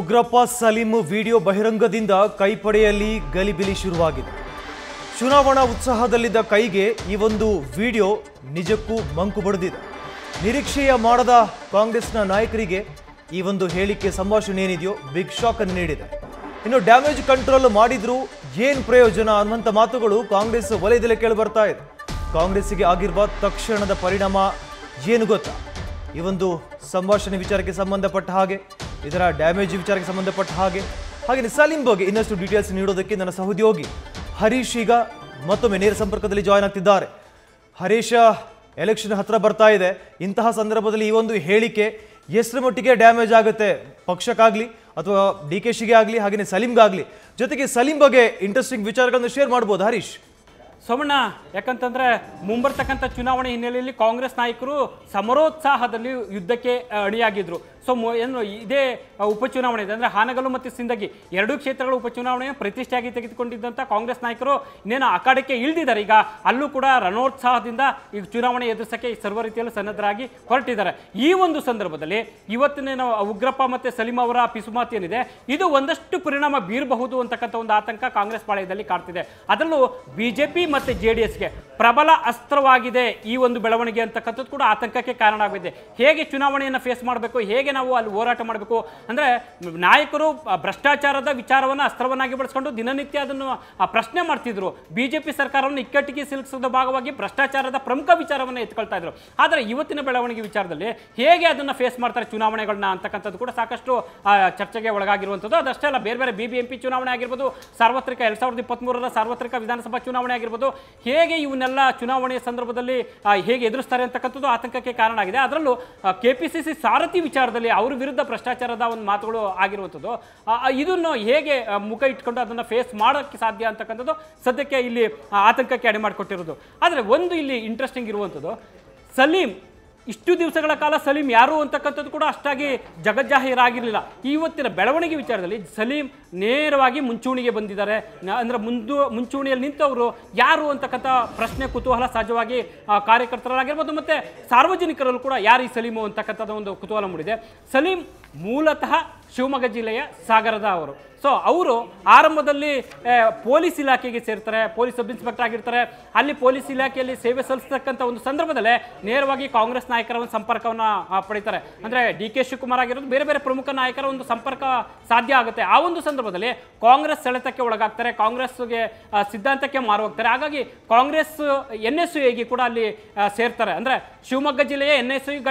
Ugrappa Saleem video ಬಹಿರಂಗದಿಂದ ಕೈಪಡೆಯಲ್ಲಿ ಗಲಿಬಿಲಿ ಶುರುವಾಗಿದೆ ಚುನಾವಣಾ ಉತ್ಸಾಹದಲ್ಲಿದ್ದ ಕೈಗೆ ಈ ಒಂದು ವಿಡಿಯೋ ನಿಜಕ್ಕೂ ಮಂಕು ಬಡಿದಿದೆ ನಿರೀಕ್ಷೆಯ ಮಾಡದ ಕಾಂಗ್ರೆಸ್ನ ನಾಯಕರಿಗೆ ಈ ಒಂದು ಹೇಳಿಕೆ ಸಂಭಾಷಣೆ ಏನಿದೆಯೋ ಬಿಗ್ ಶಾಕ್ ಅನ್ನು ನೀಡಿದೆ ಇನ್ನು ಡ್ಯಾಮೇಜ್ ಕಂಟ್ರೋಲ್ ಮಾಡಿದ್ರು ಏನು ಪ್ರಯೋಜನ ಅನ್ನುವಂಥ ಮಾತುಗಳು ಕಾಂಗ್ರೆಸ್ ವಲಯದಲ್ಲಿ ಕೇಳಿಬರ್ತಾ ಇದೆ ಕಾಂಗ್ರೆಸ್ಸಿಗೆ ಆಗಿರುವ ತಕ್ಷಣದ ಪರಿಣಾಮ ಏನು ಗೊತ್ತಾ ಈ ಒಂದು ಸಂಭಾಷಣೆ ವಿಚಾರಕ್ಕೆ ಸಂಬಂಧಪಟ್ಟ ಹಾಗೆ ಇದರ ಡ್ಯಾಮೇಜ್ ವಿಚಾರಕ್ಕೆ ಸಂಬಂಧಪಟ್ಟ ಹಾಗೆ ಹಾಗೆ ಸಲೀಂ ಬಗ್ಗೆ ಇನ್ನಷ್ಟು ಡೀಟೇಲ್ಸ್ ನೀಡೋದಕ್ಕೆ ನನ್ನ ಸಹೋದ್ಯೋಗಿ ಹರೀಶ್ ಈಗ ಮತ್ತೊಮ್ಮೆ ನೇರ ಸಂಪರ್ಕದಲ್ಲಿ ಜಾಯ್ನ್ ಆಗ್ತಿದ್ದಾರೆ ಹರೀಶ್ ಎಲೆಕ್ಷನ್ ಹತ್ರ ಬರ್ತಾ ಇದೆ ಇಂತಹ ಸಂದರ್ಭದಲ್ಲಿ ಈ ಒಂದು ಹೇಳಿಕೆ ಎಷ್ಟರ ಮಟ್ಟಿಗೆ ಡ್ಯಾಮೇಜ್ ಆಗುತ್ತೆ ಪಕ್ಷಕ್ಕಾಗಲಿ ಅಥವಾ ಡಿ ಕೆ ಶಿಗೆ ಆಗಲಿ ಹಾಗೆಯೇ ಸಲೀಮ್ಗಾಗಲಿ ಜೊತೆಗೆ ಸಲೀಂ ಬಗ್ಗೆ ಇಂಟ್ರೆಸ್ಟಿಂಗ್ ವಿಚಾರಗಳನ್ನು ಶೇರ್ ಮಾಡ್ಬೋದು ಹರೀಶ್ ಸೋಮಣ್ಣ ಯಾಕಂತಂದ್ರೆ ಮುಂಬರ್ತಕ್ಕಂಥ ಚುನಾವಣೆ ಹಿನ್ನೆಲೆಯಲ್ಲಿ ಕಾಂಗ್ರೆಸ್ ನಾಯಕರು ಸಮರೋತ್ಸಾಹದಲ್ಲಿ ಯುದ್ಧಕ್ಕೆ ಅಣಿಯಾಗಿದ್ರು ಸೊ ಏನು ಇದೇ ಉಪಚುನಾವಣೆ ಇದೆ ಅಂದರೆ ಹಾನಗಲ್ಲು ಮತ್ತು ಸಿಂದಗಿ ಎರಡೂ ಕ್ಷೇತ್ರಗಳ ಉಪಚುನಾವಣೆ ಪ್ರತಿಷ್ಠೆಯಾಗಿ ತೆಗೆದುಕೊಂಡಿದ್ದಂಥ ಕಾಂಗ್ರೆಸ್ ನಾಯಕರು ಇನ್ನೇನು ಅಖಾಡಕ್ಕೆ ಇಳಿದಿದ್ದಾರೆ ಈಗ ಅಲ್ಲೂ ಕೂಡ ರಣೋತ್ಸಾಹದಿಂದ ಈ ಚುನಾವಣೆ ಎದುರಿಸೋಕ್ಕೆ ಸರ್ವ ರೀತಿಯಲ್ಲೂ ಸನ್ನದ್ಧರಾಗಿ ಹೊರಟಿದ್ದಾರೆ ಈ ಒಂದು ಸಂದರ್ಭದಲ್ಲಿ ಇವತ್ತಿನ ಉಗ್ರಪ್ಪ ಮತ್ತು ಸಲೀಂ ಅವರ ಪಿಸುಮಾತಿ ಏನಿದೆ ಇದು ಒಂದಷ್ಟು ಪರಿಣಾಮ ಬೀರಬಹುದು ಅಂತಕ್ಕಂಥ ಒಂದು ಆತಂಕ ಕಾಂಗ್ರೆಸ್ ಪಾಳ್ಯದಲ್ಲಿ ಕಾಡ್ತಿದೆ ಅದರಲ್ಲೂ ಬಿ ಜೆ ಪಿ ಮತ್ತು ಜೆ ಡಿ ಎಸ್ಗೆ ಪ್ರಬಲ ಅಸ್ತ್ರವಾಗಿದೆ ಈ ಒಂದು ಬೆಳವಣಿಗೆ ಅಂತಕ್ಕಂಥದ್ದು ಕೂಡ ಆತಂಕಕ್ಕೆ ಕಾರಣ ಆಗಿದೆ ಹೇಗೆ ಚುನಾವಣೆಯನ್ನು ಫೇಸ್ ಮಾಡಬೇಕು ಹೇಗೆ ನಾವು ಅಲ್ಲಿ ಹೋರಾಟ ಮಾಡಬೇಕು ಅಂದರೆ ನಾಯಕರು ಭ್ರಷ್ಟಾಚಾರದ ವಿಚಾರವನ್ನು ಅಸ್ತ್ರವನ್ನಾಗಿ ಬಳಸ್ಕೊಂಡು ದಿನನಿತ್ಯ ಅದನ್ನು ಪ್ರಶ್ನೆ ಮಾಡ್ತಿದ್ರು ಬಿ ಜೆ ಪಿ ಸರ್ಕಾರವನ್ನು ಇಕ್ಕಟ್ಟಿಗೆ ಸಿಲುಕಿಸೋದ ಭಾಗವಾಗಿ ಭ್ರಷ್ಟಾಚಾರದ ಪ್ರಮುಖ ವಿಚಾರವನ್ನು ಎತ್ಕೊಳ್ತಾ ಇದ್ರು ಆದರೆ ಇವತ್ತಿನ ಬೆಳವಣಿಗೆ ವಿಚಾರದಲ್ಲಿ ಹೇಗೆ ಅದನ್ನು ಫೇಸ್ ಮಾಡ್ತಾರೆ ಚುನಾವಣೆಗಳನ್ನ ಅಂತಕ್ಕಂಥದ್ದು ಕೂಡ ಸಾಕಷ್ಟು ಚರ್ಚೆಗೆ ಒಳಗಾಗಿರುವಂಥದ್ದು ಅದಷ್ಟೇ ಅಲ್ಲ ಬೇರೆ ಬೇರೆ ಬಿ ಬಿ ಎಂ ಪಿ ಚುನಾವಣೆ ಆಗಿರ್ಬೋದು ಸಾರ್ವತ್ರಿಕ ಎರಡು ಸಾವಿರದ ಇಪ್ಪತ್ತ್ಮೂರರ ಸಾರ್ವತ್ರಿಕ ವಿಧಾನಸಭಾ ಚುನಾವಣೆ ಆಗಿರ್ಬೋದು ಹೇಗೆ ಇವನ್ನೆಲ್ಲ ಇದನ್ನೆಲ್ಲ ಚುನಾವಣೆಯ ಸಂದರ್ಭದಲ್ಲಿ ಹೇಗೆ ಎದುರಿಸ್ತಾರೆ ಅಂತಕ್ಕಂಥದ್ದು ಆತಂಕಕ್ಕೆ ಕಾರಣ ಆಗಿದೆ ಅದರಲ್ಲೂ ಕೆಪಿಸಿಸಿ ಸಾರಥಿ ವಿಚಾರದಲ್ಲಿ ಅವ್ರ ವಿರುದ್ಧ ಭ್ರಷ್ಟಾಚಾರದ ಒಂದು ಮಾತುಗಳು ಆಗಿರುವಂಥದ್ದು ಇದನ್ನು ಹೇಗೆ ಮುಖ ಇಟ್ಕೊಂಡು ಅದನ್ನು ಫೇಸ್ ಮಾಡೋಕ್ಕೆ ಸಾಧ್ಯ ಅಂತಕ್ಕಂಥದ್ದು ಸದ್ಯಕ್ಕೆ ಇಲ್ಲಿ ಆತಂಕಕ್ಕೆ ಅಡೆ ಮಾಡಿಕೊಟ್ಟಿರೋದು ಆದರೆ ಒಂದು ಇಲ್ಲಿ ಇಂಟ್ರೆಸ್ಟಿಂಗ್ ಇರುವಂಥದ್ದು ಸಲೀಂ ಇಷ್ಟು ದಿವಸಗಳ ಕಾಲ ಸಲೀಂ ಯಾರು ಅಂತಕ್ಕಂಥದ್ದು ಕೂಡ ಅಷ್ಟಾಗಿ ಜಗಜ್ಜಾಹೀರಾಗಿರಲಿಲ್ಲ ಇವತ್ತಿನ ಬೆಳವಣಿಗೆ ವಿಚಾರದಲ್ಲಿ ಸಲೀಂ ನೇರವಾಗಿ ಮುಂಚೂಣಿಗೆ ಬಂದಿದ್ದಾರೆ ಅಂದರೆ ಮುಂದು ಮುಂಚೂಣಿಯಲ್ಲಿ ನಿಂತವರು ಯಾರು ಅಂತಕ್ಕಂಥ ಪ್ರಶ್ನೆ ಕುತೂಹಲ ಸಹಜವಾಗಿ ಕಾರ್ಯಕರ್ತರಾಗಿರ್ಬೋದು ಮತ್ತು ಸಾರ್ವಜನಿಕರಲ್ಲೂ ಕೂಡ ಯಾರು ಈ ಸಲೀಮು ಅಂತಕ್ಕಂಥದ್ದು ಒಂದು ಕುತೂಹಲ ಮೂಡಿದೆ ಸಲೀಂ ಮೂಲತಃ ಶಿವಮೊಗ್ಗ ಜಿಲ್ಲೆಯ ಸಾಗರದ ಅವರು ಸೊ ಅವರು ಆರಂಭದಲ್ಲಿ ಪೊಲೀಸ್ ಇಲಾಖೆಗೆ ಸೇರ್ತಾರೆ ಪೊಲೀಸ್ ಸಬ್ ಇನ್ಸ್ಪೆಕ್ಟರ್ ಆಗಿರ್ತಾರೆ ಅಲ್ಲಿ ಪೊಲೀಸ್ ಇಲಾಖೆಯಲ್ಲಿ ಸೇವೆ ಸಲ್ಲಿಸ್ತಕ್ಕಂಥ ಒಂದು ಸಂದರ್ಭದಲ್ಲೇ ನೇರವಾಗಿ ಕಾಂಗ್ರೆಸ್ ನಾಯಕರ ಒಂದು ಸಂಪರ್ಕವನ್ನು ಪಡೀತಾರೆ ಅಂದರೆ ಡಿ ಕೆ ಶಿವಕುಮಾರ್ ಆಗಿರೋದು ಬೇರೆ ಬೇರೆ ಪ್ರಮುಖ ನಾಯಕರ ಒಂದು ಸಂಪರ್ಕ ಸಾಧ್ಯ ಆಗುತ್ತೆ ಆ ಒಂದು ಸಂದರ್ಭ ಸಂದರ್ಭದಲ್ಲಿ ಕಾಂಗ್ರೆಸ್ ಸೆಳೆತಕ್ಕೆ ಒಳಗಾಗ್ತಾರೆ ಕಾಂಗ್ರೆಸ್ಗೆ ಸಿದ್ಧಾಂತಕ್ಕೆ ಮಾರು ಹೋಗ್ತಾರೆ ಹಾಗಾಗಿ ಕಾಂಗ್ರೆಸ್ ಎನ್ ಎಸ್ ಕೂಡ ಅಲ್ಲಿ ಸೇರ್ತಾರೆ ಅಂದ್ರೆ ಶಿವಮೊಗ್ಗ ಜಿಲ್ಲೆಯ ಎನ್ ಎಸ್ ಯು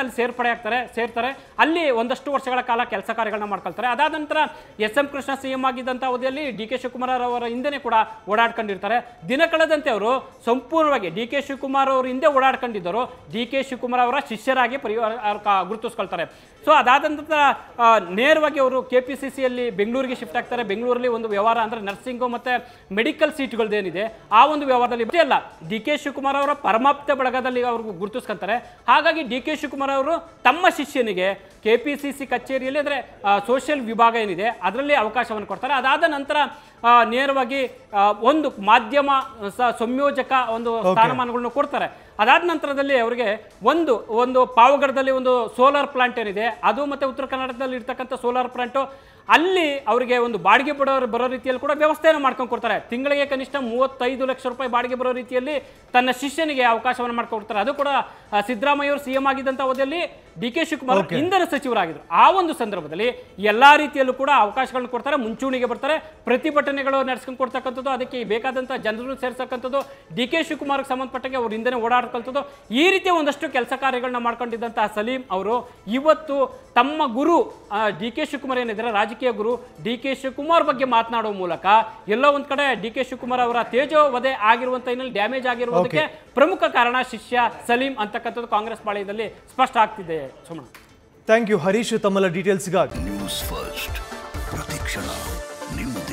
ಅಲ್ಲಿ ಸೇರ್ಪಡೆ ಆಗ್ತಾರೆ ಸೇರ್ತಾರೆ ಅಲ್ಲಿ ಒಂದಷ್ಟು ವರ್ಷಗಳ ಕಾಲ ಕೆಲಸ ಕಾರ್ಯಗಳನ್ನ ಮಾಡ್ಕೊಳ್ತಾರೆ ಅದಾದ ನಂತರ S M Krishna CM M ಅವಧಿಯಲ್ಲಿ ಡಿ ಕೆ ಶಿವಕುಮಾರ್ ಅವರ ಹಿಂದೆನೇ ಕೂಡ ಓಡಾಡ್ಕೊಂಡಿರ್ತಾರೆ ದಿನ ಕಳೆದಂತೆ ಅವರು ಸಂಪೂರ್ಣವಾಗಿ ಡಿ ಕೆ ಶಿವಕುಮಾರ್ ಅವರು ಹಿಂದೆ ಓಡಾಡ್ಕೊಂಡಿದ್ದರು ಡಿ ಕೆ ಶಿವಕುಮಾರ್ ಅವರ ಶಿಷ್ಯರಾಗಿ ಪರಿವಾರ ಗುರುತಿಸ್ಕೊಳ್ತಾರೆ ಸೊ ಅದಾದ ನಂತರ ನೇರವಾಗಿ ಅವರು ಕೆ ಪಿ ಬೆಂಗಳೂರಿಗೆ ಶಿಫ್ಟ್ ಆಗ್ತಾರೆ ಬೆಂಗಳೂರಲ್ಲಿ ಒಂದು ವ್ಯವಹಾರ ಅಂದರೆ ನರ್ಸಿಂಗು ಮತ್ತು ಮೆಡಿಕಲ್ ಸೀಟ್ಗಳದ್ದೇನಿದೆ ಆ ಒಂದು ವ್ಯವಹಾರದಲ್ಲಿ ಅಲ್ಲ ಡಿ ಕೆ ಶಿವಕುಮಾರ್ ಅವರ ಪರಮಾಪ್ತ ಬಳಗದಲ್ಲಿ ಅವ್ರಿಗೂ ಗುರುತಿಸ್ಕೊಂತಾರೆ ಹಾಗಾಗಿ ಡಿ ಕೆ ಶಿವಕುಮಾರ್ ಅವರು ತಮ್ಮ ಶಿಷ್ಯನಿಗೆ ಕೆ ಪಿ ಸಿ ಸಿ ಕಚೇರಿಯಲ್ಲಿ ಅಂದರೆ ಸೋಷಿಯಲ್ ವಿಭಾಗ ಏನಿದೆ ಅದರಲ್ಲಿ ಅವಕಾಶವನ್ನು ಕೊಡ್ತಾರೆ ಅದಾದ ನಂತರ ನೇರವಾಗಿ ಒಂದು ಮಾಧ್ಯಮ ಸಂಯೋಜಕ ಒಂದು ಸ್ಥಾನಮಾನಗಳನ್ನು ಕೊಡ್ತಾರೆ ಅದಾದ ನಂತರದಲ್ಲಿ ಅವರಿಗೆ ಒಂದು ಒಂದು ಪಾವಗಡದಲ್ಲಿ ಒಂದು ಸೋಲಾರ್ ಪ್ಲಾಂಟ್ ಏನಿದೆ ಅದು ಮತ್ತೆ ಉತ್ತರ ಕರ್ನಾಟಕದಲ್ಲಿ ಇರ್ತಕ್ಕಂಥ ಸೋಲಾರ್ ಪ್ಲಾಂಟು ಅಲ್ಲಿ ಅವರಿಗೆ ಒಂದು ಬಾಡಿಗೆ ಬರೋ ಬರೋ ರೀತಿಯಲ್ಲಿ ಕೂಡ ವ್ಯವಸ್ಥೆಯನ್ನು ಮಾಡ್ಕೊಂಡು ಕೊಡ್ತಾರೆ ತಿಂಗಳಿಗೆ ಕನಿಷ್ಠ ಮೂವತ್ತೈದು ಲಕ್ಷ ರೂಪಾಯಿ ಬಾಡಿಗೆ ಬರೋ ರೀತಿಯಲ್ಲಿ ತನ್ನ ಶಿಷ್ಯನಿಗೆ ಅವಕಾಶವನ್ನು ಮಾಡ್ಕೊಡ್ತಾರೆ ಅದು ಕೂಡ ಸಿದ್ದರಾಮಯ್ಯ ಸಿ ಸಿಎಂ ಆಗಿದ್ದಂಥ ಅವಧಿಯಲ್ಲಿ ಡಿ ಕೆ ಶಿವಕುಮಾರ್ ಇಂಧನ ಸಚಿವರಾಗಿದ್ದರು ಆ ಒಂದು ಸಂದರ್ಭದಲ್ಲಿ ಎಲ್ಲ ರೀತಿಯಲ್ಲೂ ಕೂಡ ಅವಕಾಶಗಳನ್ನು ಕೊಡ್ತಾರೆ ಮುಂಚೂಣಿಗೆ ಬರ್ತಾರೆ ಪ್ರತಿಭಟನೆ ಪ್ರತಿಭಟನೆಗಳು ನಡೆಸ್ಕೊಂಡು ಕೊಡ್ತಕ್ಕಂಥದ್ದು ಅದಕ್ಕೆ ಬೇಕಾದಂಥ ಜನರನ್ನು ಸೇರಿಸಕ್ಕಂಥದ್ದು ಡಿ ಕೆ ಶಿವಕುಮಾರ್ಗೆ ಸಂಬಂಧಪಟ್ಟಂಗೆ ಅವ್ರ ಹಿಂದೆ ಓಡಾಡ್ಕೊಳ್ತದ್ದು ಈ ರೀತಿಯ ಒಂದಷ್ಟು ಕೆಲಸ ಕಾರ್ಯಗಳನ್ನ ಮಾಡ್ಕೊಂಡಿದ್ದಂಥ ಸಲೀಂ ಅವರು ಇವತ್ತು ತಮ್ಮ ಗುರು ಡಿ ಕೆ ಶಿವಕುಮಾರ್ ಏನಿದ್ದಾರೆ ರಾಜಕೀಯ ಗುರು ಡಿ ಕೆ ಶಿವಕುಮಾರ್ ಬಗ್ಗೆ ಮಾತನಾಡುವ ಮೂಲಕ ಎಲ್ಲ ಒಂದು ಕಡೆ ಡಿ ಕೆ ಶಿವಕುಮಾರ್ ಅವರ ತೇಜೋವಧೆ ಆಗಿರುವಂಥ ಇನ್ನಲ್ಲಿ ಡ್ಯಾಮೇಜ್ ಆಗಿರುವುದಕ್ಕೆ ಪ್ರಮುಖ ಕಾರಣ ಶಿಷ್ಯ ಸಲೀಂ ಅಂತಕ್ಕಂಥದ್ದು ಕಾಂಗ್ರೆಸ್ ಪಾಳ್ಯದಲ್ಲಿ ಸ್ಪಷ್ಟ ಆಗ್ತಿದೆ ಸುಮಣ ಥ್ಯಾಂಕ್ ಯು ಹರೀಶ್ ತಮ್ಮೆಲ್ಲ ಡೀಟೇಲ್ಸ್ಗಾಗಿ ನ್ಯೂಸ್ ಫಸ್ಟ್ ಪ್ರತಿಕ್ಷಣ ನ್ಯೂಸ್